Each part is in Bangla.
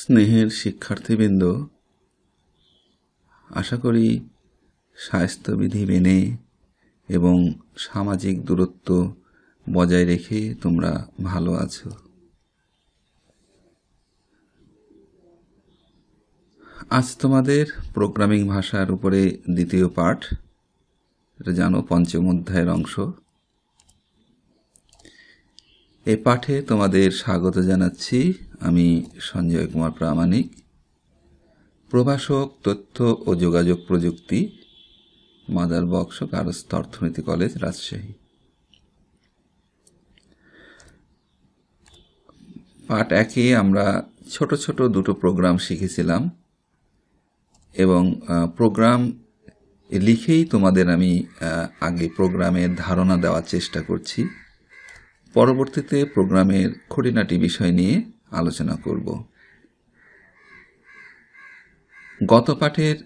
স্নেহের শিক্ষার্থীবৃন্দ আশা করি স্বাস্থ্যবিধি মেনে এবং সামাজিক দূরত্ব বজায় রেখে তোমরা ভালো আছো আজ তোমাদের প্রোগ্রামিং ভাষার উপরে দ্বিতীয় পাঠ এটা জানো পঞ্চম অধ্যায়ের অংশ এই পাঠে তোমাদের স্বাগত জানাচ্ছি আমি সঞ্জয় কুমার প্রামাণিক প্রভাষক তথ্য ও যোগাযোগ প্রযুক্তি মাদার বক্স কারস্থ অর্থনীতি কলেজ রাজশাহী পাঠ একে আমরা ছোট ছোট দুটো প্রোগ্রাম শিখেছিলাম এবং প্রোগ্রাম লিখেই তোমাদের আমি আগে প্রোগ্রামের ধারণা দেওয়ার চেষ্টা করছি পরবর্তীতে প্রোগ্রামের খুঁটিনাটি বিষয় নিয়ে আলোচনা করব গত পাঠের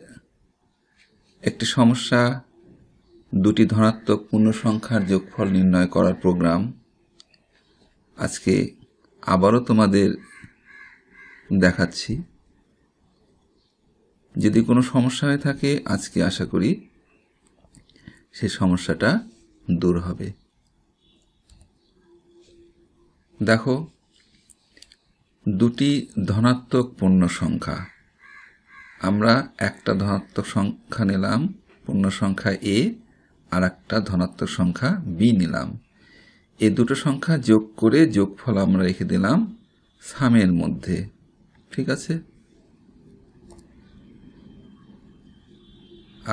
একটি সমস্যা দুটি ধনাত্মক পূর্ণসংখ্যার যোগফল নির্ণয় করার প্রোগ্রাম আজকে আবারও তোমাদের দেখাচ্ছি যদি কোনো সমস্যা হয়ে থাকে আজকে আশা করি সে সমস্যাটা দূর হবে দেখো দুটি ধনাত্মক পূর্ণ সংখ্যা আমরা একটা ধনাত্মক সংখ্যা নিলাম পূর্ণ সংখ্যা এ আর একটা ধনাত্মক সংখ্যা বি নিলাম এ দুটো সংখ্যা যোগ করে যোগফল আমরা রেখে দিলাম সামের মধ্যে ঠিক আছে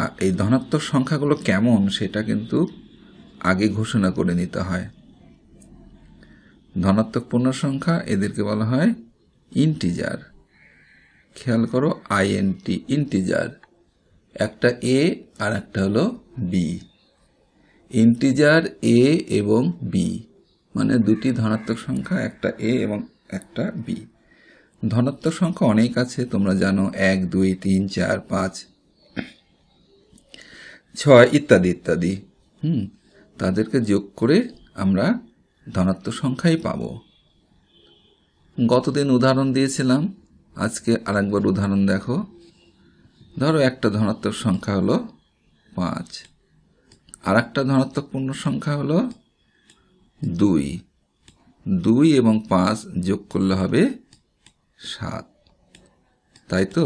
আর এই ধনাত্মক সংখ্যাগুলো কেমন সেটা কিন্তু আগে ঘোষণা করে নিতে হয় ধনাত্মক সংখ্যা এদেরকে বলা হয় ইন্টিজার খেয়াল করো আইএনটি ইন্টিজার একটা এ আর একটা হলো বি ইন্টিজার এ এবং বি মানে দুটি ধনাত্মক সংখ্যা একটা এ এবং একটা বি ধনাত্মক সংখ্যা অনেক আছে তোমরা জানো এক দুই তিন চার পাঁচ ছয় ইত্যাদি ইত্যাদি হুম তাদেরকে যোগ করে আমরা ধনাত্মক সংখ্যাই পাব গতদিন উদাহরণ দিয়েছিলাম আজকে আরেকবার উদাহরণ দেখো ধরো একটা ধনাত্মক সংখ্যা হলো পাঁচ আর একটা ধনাত্মক পূর্ণ সংখ্যা হলো দুই দুই এবং পাঁচ যোগ করলে হবে সাত তাই তো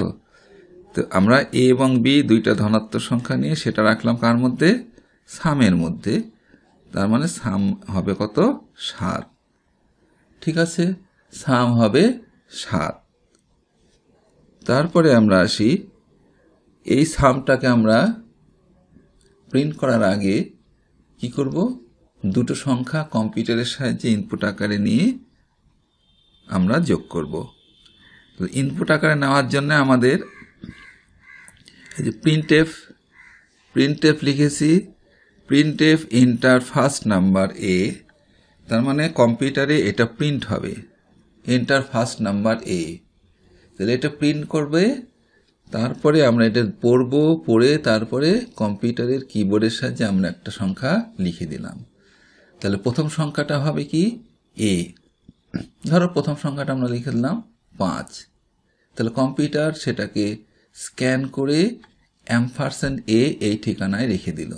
তো আমরা এ এবং বি দুইটা ধনাত্মক সংখ্যা নিয়ে সেটা রাখলাম কার মধ্যে সামের মধ্যে তার মানে সাম হবে কত সাত ঠিক আছে সাম হবে সাত তারপরে আমরা আসি এই সামটাকে আমরা প্রিন্ট করার আগে কি করব দুটো সংখ্যা কম্পিউটারের সাহায্যে ইনপুট আকারে নিয়ে আমরা যোগ করব ইনপুট আকারে নেওয়ার জন্য আমাদের এই যে প্রিন্ট এফ প্রিন্ট এফ লিখেছি print F enter first number এ তার মানে কম্পিউটারে এটা প্রিন্ট হবে এন্টার ফার্স্ট নাম্বার এ তাহলে এটা প্রিন্ট করবে তারপরে আমরা এটা পড়বো পড়ে তারপরে কম্পিউটারের কিবোর্ডের সাহায্যে আমরা একটা সংখ্যা লিখে দিলাম তাহলে প্রথম সংখ্যাটা হবে কি এ ধরো প্রথম সংখ্যাটা আমরা লিখে দিলাম পাঁচ তাহলে কম্পিউটার সেটাকে স্ক্যান করে অ্যাম্পারসেন্ট এ এই ঠিকানায় রেখে দিল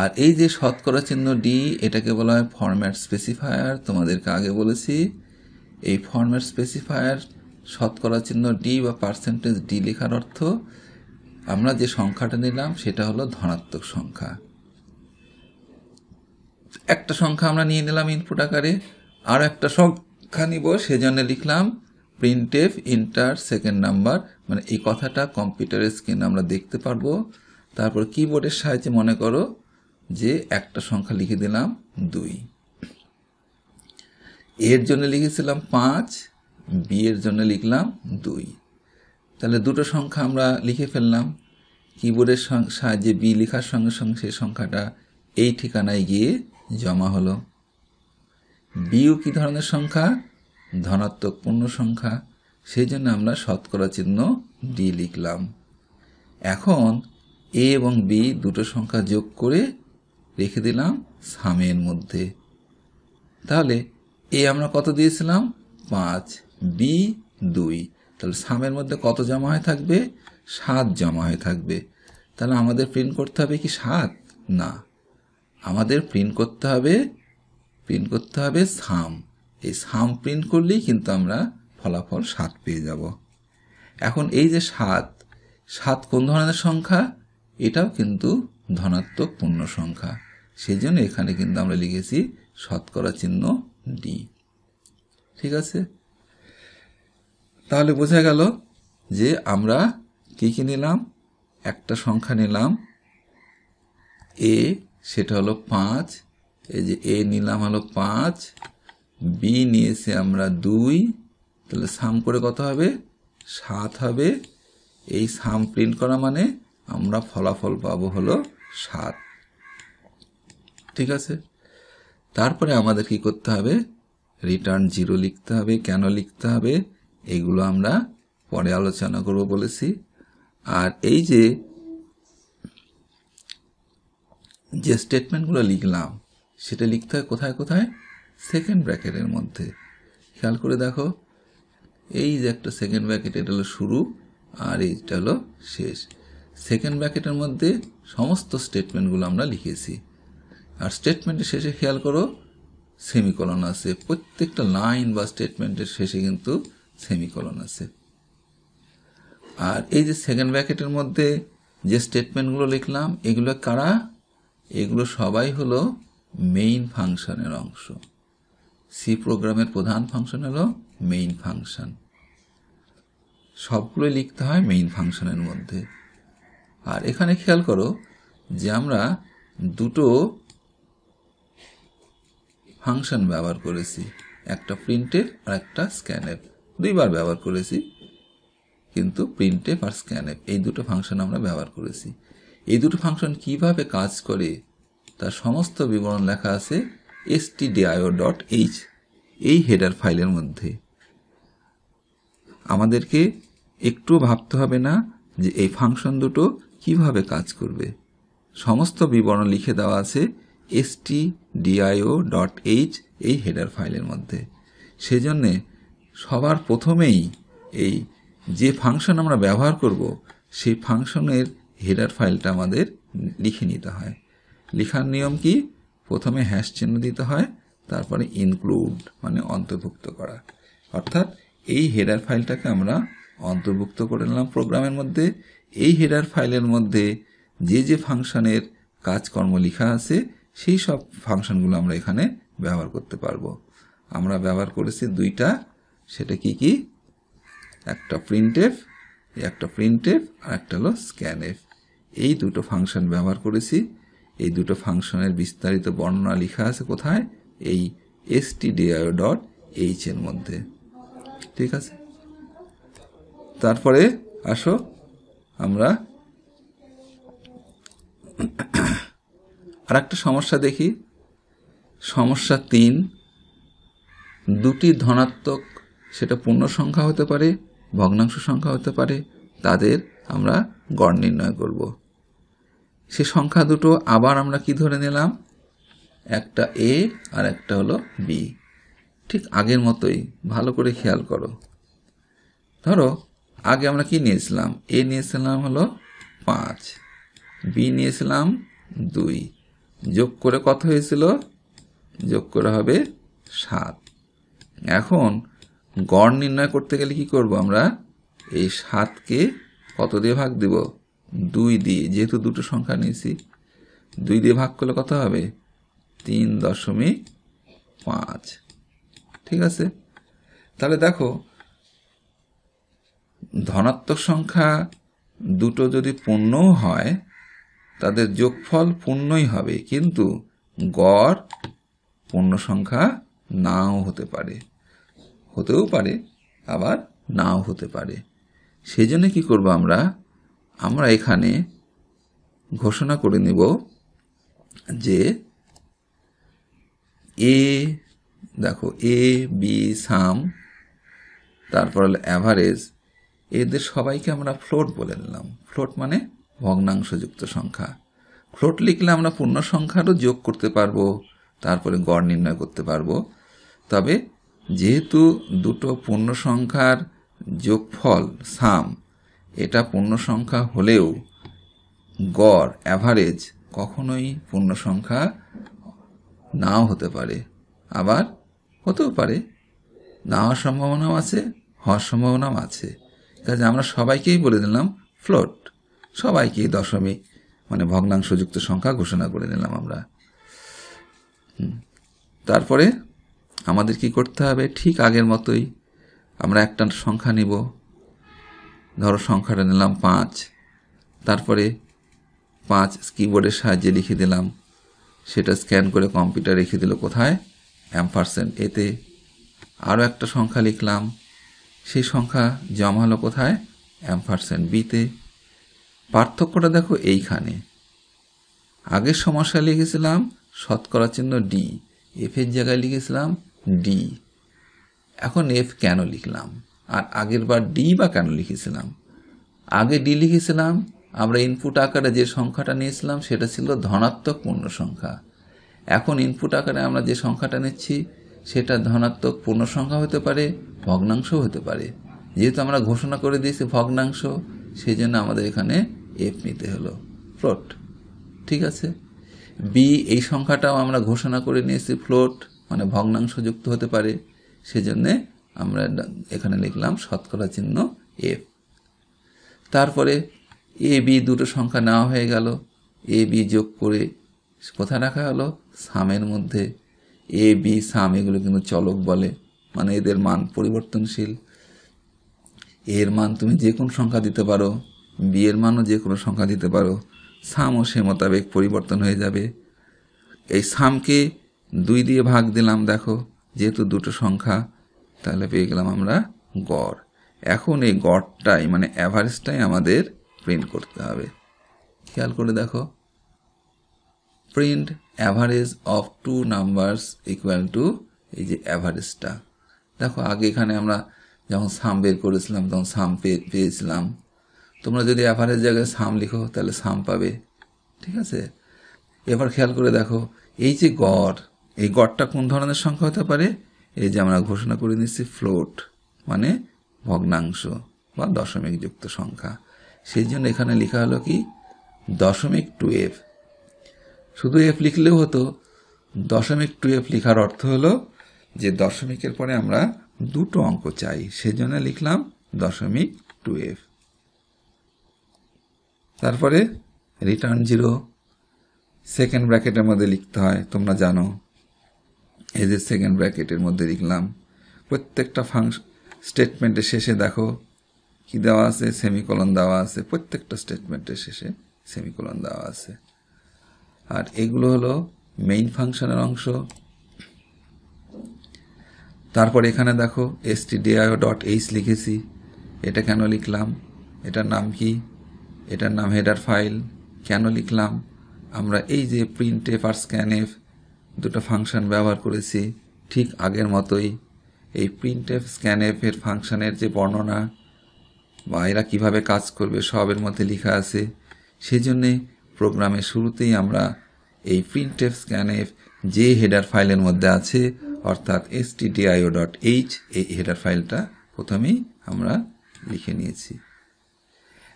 আর এই যে শতকরা চিহ্ন ডি এটাকে বলা হয় ফর্ম্যাট স্পেসিফায়ার তোমাদেরকে আগে বলেছি এই ফর্ম্যাট স্পেসিফায়ার শতকরা চিহ্ন ডি বা পার্সেন্টেজ ডি লেখার অর্থ আমরা যে সংখ্যাটা নিলাম সেটা হলো ধনাত্মক সংখ্যা একটা সংখ্যা আমরা নিয়ে নিলাম ইনপুট আকারে আর একটা সংখ্যা নিব সেজন্য লিখলাম প্রিন্টেফ ইন্টার সেকেন্ড নাম্বার মানে এই কথাটা কম্পিউটারের স্ক্রিনে আমরা দেখতে পারবো তারপর কিবোর্ডের সাহায্যে মনে করো যে একটা সংখ্যা লিখে দিলাম দুই এর জন্য লিখেছিলাম পাঁচ বি এর জন্য লিখলাম দুই তাহলে দুটো সংখ্যা আমরা লিখে ফেললাম কিবোর্ডের সাহায্যে বি লেখার সঙ্গে সঙ্গে সেই সংখ্যাটা এই ঠিকানায় গিয়ে জমা হলো বিও কি ধরনের সংখ্যা ধনাত্মক পূর্ণ সংখ্যা সেই জন্য আমরা শতকরা চিহ্ন ডি লিখলাম এখন এ এবং বি দুটো সংখ্যা যোগ করে রেখে দিলাম সামের মধ্যে তাহলে এ আমরা কত দিয়েছিলাম পাঁচ বি দুই তাহলে সামের মধ্যে কত জমা হয়ে থাকবে সাত জমা হয়ে থাকবে তাহলে আমাদের প্রিন্ট করতে হবে কি সাত না আমাদের প্রিন্ট করতে হবে প্রিন্ট করতে হবে সাম এই সাম প্রিন্ট করলেই কিন্তু আমরা ফলাফল সাত পেয়ে যাব এখন এই যে সাত সাত কোন ধরনের সংখ্যা এটাও কিন্তু ধনাত্মক পূর্ণ সংখ্যা সেই জন্য এখানে কিন্তু আমরা লিখেছি শতকরা চিহ্ন ডি ঠিক আছে তাহলে বোঝা গেল যে আমরা কী কী নিলাম একটা সংখ্যা নিলাম এ সেটা হলো পাঁচ এই যে এ নিলাম হলো পাঁচ বি নিয়েছে আমরা দুই তাহলে সাম করে কত হবে সাত হবে এই সাম প্রিন্ট করা মানে আমরা ফলাফল পাবো হলো সাত ঠিক আছে তারপরে আমাদের কি করতে হবে রিটার্ন জিরো লিখতে হবে কেন লিখতে হবে এগুলো আমরা পরে আলোচনা করব বলেছি আর এই যে যে স্টেটমেন্টগুলো লিখলাম সেটা লিখতে হয় কোথায় কোথায় সেকেন্ড ব্র্যাকেটের মধ্যে খেয়াল করে দেখো এই যে একটা সেকেন্ড ব্র্যাকেট এটা হলো শুরু আর এইটা হলো শেষ সেকেন্ড ব্র্যাকেটের মধ্যে সমস্ত স্টেটমেন্টগুলো আমরা লিখেছি আর স্টেটমেন্টের শেষে খেয়াল করো সেমিকলন আছে প্রত্যেকটা লাইন বা স্টেটমেন্টের শেষে কিন্তু সেমিকলন আছে আর এই যে সেকেন্ড ব্যাকেটের মধ্যে যে স্টেটমেন্টগুলো লিখলাম এগুলো কারা এগুলো সবাই হলো মেইন ফাংশনের অংশ সি প্রোগ্রামের প্রধান ফাংশন হলো মেইন ফাংশন সবগুলোই লিখতে হয় মেইন ফাংশনের মধ্যে আর এখানে খেয়াল করো যে আমরা দুটো ফাংশন ব্যবহার করেছি একটা প্রিন্টের আর একটা স্ক্যানের দুইবার ব্যবহার করেছি কিন্তু প্রিন্টেপ আর স্ক্যানেপ এই দুটো ফাংশন আমরা ব্যবহার করেছি এই দুটো ফাংশন কিভাবে কাজ করে তার সমস্ত বিবরণ লেখা আছে এসটিডিআইও ডট এইচ এই হেডার ফাইলের মধ্যে আমাদেরকে একটু ভাবতে হবে না যে এই ফাংশন দুটো কিভাবে কাজ করবে সমস্ত বিবরণ লিখে দেওয়া আছে এসটি ডিআইও ডট এইচ এই হেডার ফাইলের মধ্যে সেজন্যে সবার প্রথমেই এই যে ফাংশন আমরা ব্যবহার করব সেই ফাংশনের হেডার ফাইলটা আমাদের লিখে নিতে হয় লেখার নিয়ম কি প্রথমে হ্যাশ চিহ্ন দিতে হয় তারপরে ইনক্লুড মানে অন্তর্ভুক্ত করা অর্থাৎ এই হেডার ফাইলটাকে আমরা অন্তর্ভুক্ত করে নিলাম প্রোগ্রামের মধ্যে এই হেডার ফাইলের মধ্যে যে যে ফাংশনের কাজকর্ম লেখা আছে সেই সব ফাংশনগুলো আমরা এখানে ব্যবহার করতে পারবো আমরা ব্যবহার করেছি দুইটা সেটা কি কি একটা প্রিন্টেফ একটা প্রিন্টেফ আর একটা হলো স্ক্যানএফ এই দুটো ফাংশন ব্যবহার করেছি এই দুটো ফাংশনের বিস্তারিত বর্ণনা লেখা আছে কোথায় এই S T DIO dot H এর মধ্যে ঠিক আছে তারপরে আসো আমরা আর একটা সমস্যা দেখি সমস্যা তিন দুটি ধনাত্মক সেটা পূর্ণ সংখ্যা হতে পারে ভগ্নাংশ সংখ্যা হতে পারে তাদের আমরা গড় নির্ণয় করব সে সংখ্যা দুটো আবার আমরা কি ধরে নিলাম একটা এ আর একটা হলো বি ঠিক আগের মতোই ভালো করে খেয়াল করো ধরো আগে আমরা কি নিয়েছিলাম এ নিয়েছিলাম হলো পাঁচ বি নিয়েছিলাম দুই যোগ করে কত হয়েছিল যোগ করে হবে সাত এখন গড় নির্ণয় করতে গেলে কি করব আমরা এই সাতকে কত দিয়ে ভাগ দেব দুই দিয়ে যেহেতু দুটো সংখ্যা নিয়েছি দুই দিয়ে ভাগ করলে কত হবে তিন দশমিক পাঁচ ঠিক আছে তাহলে দেখো ধনাত্মক সংখ্যা দুটো যদি পূর্ণও হয় তাদের যোগফল পূর্ণই হবে কিন্তু গড় পূর্ণ সংখ্যা নাও হতে পারে হতেও পারে আবার নাও হতে পারে সেই জন্য কী করবো আমরা আমরা এখানে ঘোষণা করে নেব যে এ দেখো এ বি সাম তারপর হলো অ্যাভারেজ এদের সবাইকে আমরা ফ্লোট বলে নিলাম ফ্লোট মানে ভগ্নাংশযুক্ত সংখ্যা ফ্লোট লিখলে আমরা পূর্ণ সংখ্যারও যোগ করতে পারবো তারপরে গড় নির্ণয় করতে পারবো তবে যেহেতু দুটো পূর্ণ সংখ্যার যোগফল সাম এটা পূর্ণ সংখ্যা হলেও গড় অ্যাভারেজ কখনোই পূর্ণ সংখ্যা নাও হতে পারে আবার হতেও পারে না হওয়ার সম্ভাবনাও আছে হওয়ার সম্ভাবনাও আছে কাজে আমরা সবাইকেই বলে দিলাম ফ্লোট সবাইকে দশমিক মানে ভগ্নাংশযুক্ত সংখ্যা ঘোষণা করে নিলাম আমরা তারপরে আমাদের কি করতে হবে ঠিক আগের মতোই আমরা একটা সংখ্যা নিব ধরো সংখ্যাটা নিলাম পাঁচ তারপরে পাঁচ কিবোর্ডের সাহায্যে লিখে দিলাম সেটা স্ক্যান করে কম্পিউটার রেখে দিল কোথায় অ্যাম্পারসেন্ট এতে আরও একটা সংখ্যা লিখলাম সেই সংখ্যা জমা হলো কোথায় অ্যাম্পারসেন্ট বিতে পার্থক্যটা দেখো এইখানে আগের সমস্যা লিখেছিলাম শতকরা চিহ্ন ডি এফের জায়গায় লিখেছিলাম ডি এখন এফ কেন লিখলাম আর আগের বার ডি বা কেন লিখেছিলাম আগে ডি লিখেছিলাম আমরা ইনপুট আকারে যে সংখ্যাটা নিয়েছিলাম সেটা ছিল ধনাত্মক পূর্ণ সংখ্যা এখন ইনপুট আকারে আমরা যে সংখ্যাটা নিচ্ছি সেটা ধনাত্মক পূর্ণ সংখ্যা হতে পারে ভগ্নাংশ হতে পারে যেহেতু আমরা ঘোষণা করে দিয়েছি ভগ্নাংশ সেই জন্য আমাদের এখানে এফ নিতে হলো ফ্লোট ঠিক আছে বি এই সংখ্যাটাও আমরা ঘোষণা করে নিয়েছি ফ্লোট মানে ভগ্নাংশ যুক্ত হতে পারে সেজন্যে আমরা এখানে লিখলাম শতকরা চিহ্ন এফ তারপরে এ বি দুটো সংখ্যা নেওয়া হয়ে গেল এ বি যোগ করে কোথায় রাখা হলো সামের মধ্যে এ বি সাম এগুলো কিন্তু চলক বলে মানে এদের মান পরিবর্তনশীল এর মান তুমি যে কোনো সংখ্যা দিতে পারো বিয়ের মানও যে কোনো সংখ্যা দিতে পারো সামও সে মোতাবেক পরিবর্তন হয়ে যাবে এই সামকে দুই দিয়ে ভাগ দিলাম দেখো যেহেতু দুটো সংখ্যা তাহলে পেয়ে গেলাম আমরা গড় এখন এই গড়টাই মানে অ্যাভারেজটাই আমাদের প্রিন্ট করতে হবে খেয়াল করে দেখো print average of two numbers equal to এই যে অ্যাভারেজটা দেখো আগে এখানে আমরা যখন সাম বের করেছিলাম তখন সাম পেয়েছিলাম তোমরা যদি অ্যাভারেজ জায়গায় সাম লিখো তাহলে সাম পাবে ঠিক আছে এবার খেয়াল করে দেখো এই যে গড় এই গড়টা কোন ধরনের সংখ্যা হতে পারে এই যে আমরা ঘোষণা করে নিচ্ছি ফ্লোট মানে ভগ্নাংশ বা দশমিক যুক্ত সংখ্যা সেই জন্য এখানে লেখা হলো কি দশমিক টু এফ শুধু এফ লিখলেও হতো দশমিক টু এফ লেখার অর্থ হলো যে দশমিকের পরে আমরা দুটো অঙ্ক চাই সেজন্য লিখলাম দশমিক টু এফ তারপরে রিটার্ন জিরো সেকেন্ড ব্র্যাকেটের মধ্যে লিখতে হয় তোমরা জানো এই যে সেকেন্ড ব্র্যাকেটের মধ্যে লিখলাম প্রত্যেকটা ফাংশ স্টেটমেন্টের শেষে দেখো কি দেওয়া আছে সেমিকলন দেওয়া আছে প্রত্যেকটা স্টেটমেন্টের শেষে সেমিকলন দেওয়া আছে আর এগুলো হলো মেইন ফাংশনের অংশ তারপর এখানে দেখো ডিআইও ডট এইচ লিখেছি এটা কেন লিখলাম এটার নাম কি এটার নাম হেডার ফাইল কেন লিখলাম আমরা এই যে প্রিন্ট এফ আর স্ক্যান এফ দুটো ফাংশন ব্যবহার করেছি ঠিক আগের মতোই এই প্রিন্ট এফ স্ক্যান এফের ফাংশানের যে বর্ণনা বা এরা কীভাবে কাজ করবে সবের মধ্যে লেখা আছে সেই জন্যে প্রোগ্রামের শুরুতেই আমরা এই প্রিন্ট এফ স্ক্যান এফ যে হেডার ফাইলের মধ্যে আছে অর্থাৎ এস টিটিআইও ডট এইচ এই হেডার ফাইলটা প্রথমেই আমরা লিখে নিয়েছি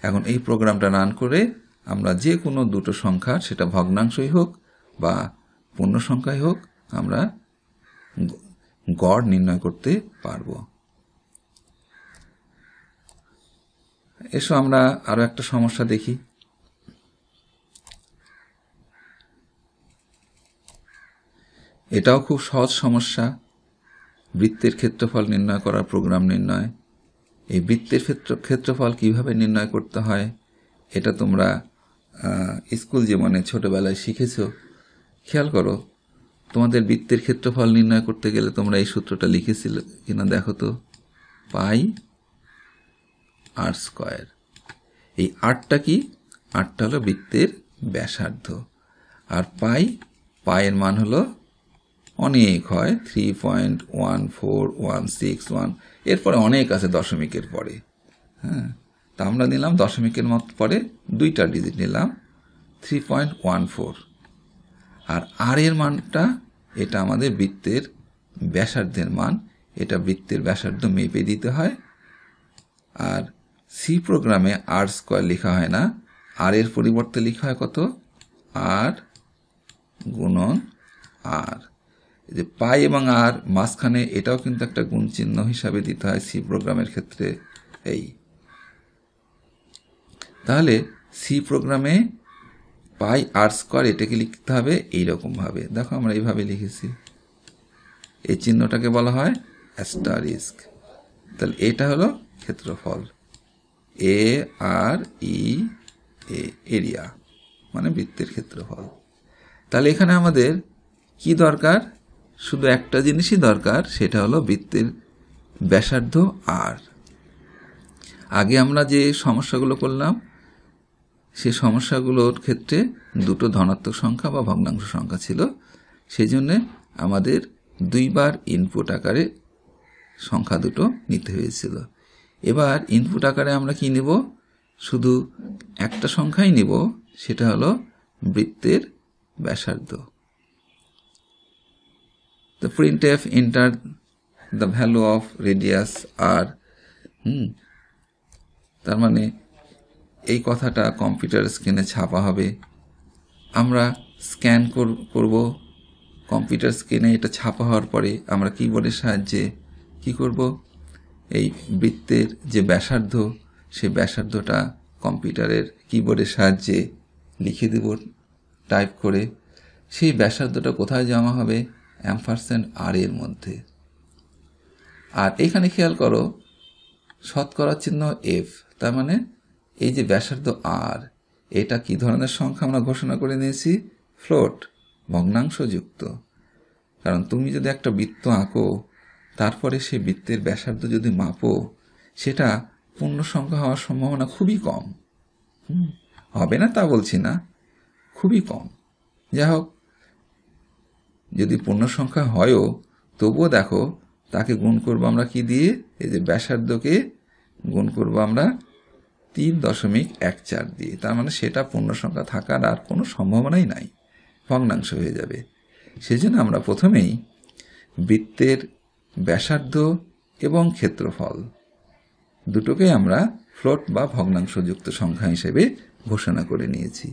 এখন এই প্রোগ্রামটা রান করে আমরা যে কোনো দুটো সংখ্যা সেটা ভগ্নাংশই হোক বা পূর্ণ সংখ্যাই হোক আমরা গড় নির্ণয় করতে পারবো এসো আমরা আরও একটা সমস্যা দেখি এটাও খুব সহজ সমস্যা বৃত্তের ক্ষেত্রফল নির্ণয় করার প্রোগ্রাম নির্ণয় এই বৃত্তের ক্ষেত্র ক্ষেত্রফল কীভাবে নির্ণয় করতে হয় এটা তোমরা স্কুল জীবনে ছোটোবেলায় শিখেছ খেয়াল করো তোমাদের বৃত্তের ক্ষেত্রফল নির্ণয় করতে গেলে তোমরা এই সূত্রটা লিখেছিল কিনা দেখো তো পাই আর স্কোয়ার এই আটটা কি আটটা হলো বৃত্তের ব্যাসার্ধ আর পাই পায়ের মান হলো অনেক হয় three point one four one six one এরপরে অনেক আছে দশমিকের পরে হ্যাঁ তা আমরা নিলাম দশমিকের মত পরে দুইটা ডিজিট নিলাম থ্রি পয়েন্ট ওয়ান ফোর আর আর এর মানটা এটা আমাদের বৃত্তের ব্যাসার্ধের মান এটা বৃত্তের ব্যাসার্ধ মেপে দিতে হয় আর সি প্রোগ্রামে আর স্কোয়ার লেখা হয় না আর এর পরিবর্তে লেখা হয় কত আর গুণন আর যে পাই এবং আর মাঝখানে এটাও কিন্তু একটা গুণ চিহ্ন হিসাবে দিতে হয় সি প্রোগ্রামের ক্ষেত্রে এই তাহলে সি প্রোগ্রামে পাই আর স্কোয়ার এটাকে লিখতে হবে এইরকমভাবে দেখো আমরা এইভাবে লিখেছি এই চিহ্নটাকে বলা হয় অ্যাস্টারিস্ক তাহলে এটা হলো ক্ষেত্রফল এ আর ই এ এরিয়া মানে বৃত্তের ক্ষেত্রফল তাহলে এখানে আমাদের কি দরকার শুধু একটা জিনিসই দরকার সেটা হলো বৃত্তের ব্যাসার্ধ আর আগে আমরা যে সমস্যাগুলো করলাম সে সমস্যাগুলোর ক্ষেত্রে দুটো ধনাত্মক সংখ্যা বা ভগ্নাংশ সংখ্যা ছিল সেই জন্যে আমাদের দুইবার ইনপুট আকারে সংখ্যা দুটো নিতে হয়েছিল এবার ইনপুট আকারে আমরা কি নেব শুধু একটা সংখ্যাই নেব সেটা হলো বৃত্তের ব্যাসার্ধ the printf enter the value of radius r hmm hmm. তার মানে এই কথাটা কম্পিউটার স্ক্রিনে ছাপা হবে আমরা স্ক্যান করব কম্পিউটার স্ক্রিনে এটা ছাপা হওয়ার পরে আমরা কিবোর্ডের সাহায্যে কি করব এই বৃত্তের যে ব্যাসার্ধ সে ব্যাসার্ধটা কম্পিউটারের কিবোর্ডের সাহায্যে লিখে দেব টাইপ করে সেই ব্যাসার্ধটা কোথায় জমা হবে অ্যাম্পারসেন্ড আর এর মধ্যে আর এখানে খেয়াল করো শতকরা চিহ্ন এফ তার মানে এই যে ব্যাসার্ধ আর এটা কি ধরনের সংখ্যা আমরা ঘোষণা করে নিয়েছি ফ্লোট ভগ্নাংশযুক্ত কারণ তুমি যদি একটা বৃত্ত আঁকো তারপরে সে বৃত্তের ব্যাসার্ধ যদি মাপো সেটা পূর্ণ সংখ্যা হওয়ার সম্ভাবনা খুবই কম হবে না তা বলছি না খুবই কম যাই হোক যদি পূর্ণ সংখ্যা হয়ও তবুও দেখো তাকে গুণ করবো আমরা কি দিয়ে এই যে ব্যাসার্ধকে গুণ করবো আমরা তিন দশমিক এক চার দিয়ে তার মানে সেটা পূর্ণ সংখ্যা থাকার আর কোনো সম্ভাবনাই নাই ভগ্নাংশ হয়ে যাবে সেজন্য আমরা প্রথমেই বৃত্তের ব্যাসার্ধ এবং ক্ষেত্রফল দুটোকে আমরা ফ্লোট বা ভগ্নাংশযুক্ত সংখ্যা হিসেবে ঘোষণা করে নিয়েছি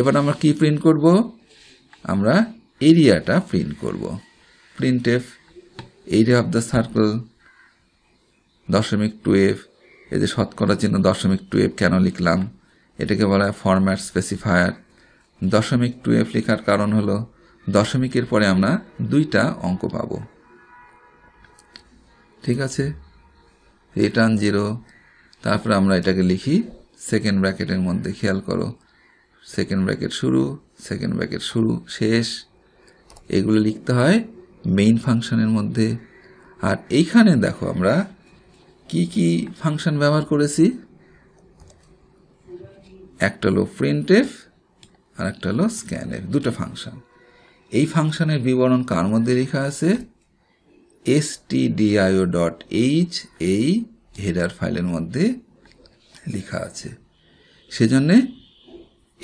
এবার আমরা কি প্রিন্ট করব আমরা এরিয়াটা প্রিন্ট করব print F area of the circle দশমিক টু এফ এই যে শতকরা চিহ্ন দশমিক টু এফ কেন লিখলাম এটাকে বলা হয় ফরম্যাট স্পেসিফায়ার দশমিক টু এফ লেখার কারণ হলো দশমিকের পরে আমরা দুইটা অঙ্ক পাব ঠিক আছে রিটার্ন জিরো তারপরে আমরা এটাকে লিখি সেকেন্ড ব্র্যাকেটের মধ্যে খেয়াল করো সেকেন্ড ব্র্যাকেট শুরু সেকেন্ড ব্র্যাকেট শুরু শেষ এগুলো লিখতে হয় মেইন ফাংশনের মধ্যে আর এইখানে দেখো আমরা কি কি ফাংশন ব্যবহার করেছি একটা হলো এফ আর একটা হলো এফ দুটো ফাংশন এই ফাংশনের বিবরণ কার মধ্যে লেখা আছে এস ডিআইও ডট এইচ এই হেডার ফাইলের মধ্যে লেখা আছে সেজন্যে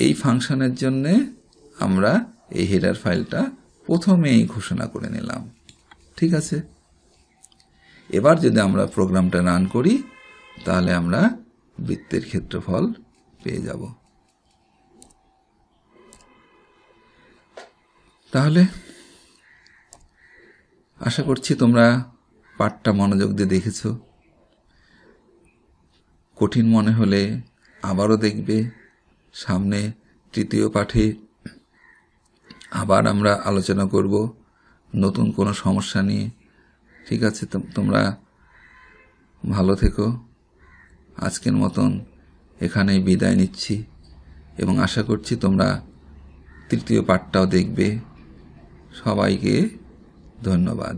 এই ফাংশনের জন্যে আমরা এই হেডার ফাইলটা প্রথমেই ঘোষণা করে নিলাম ঠিক আছে এবার যদি আমরা প্রোগ্রামটা রান করি তাহলে আমরা বৃত্তের ক্ষেত্রফল পেয়ে যাব তাহলে আশা করছি তোমরা পাঠটা মনোযোগ দিয়ে দেখেছ কঠিন মনে হলে আবারও দেখবে সামনে তৃতীয় পাঠে আবার আমরা আলোচনা করব নতুন কোনো সমস্যা নিয়ে ঠিক আছে তোমরা ভালো থেকো আজকের মতন এখানে বিদায় নিচ্ছি এবং আশা করছি তোমরা তৃতীয় পাঠটাও দেখবে সবাইকে ধন্যবাদ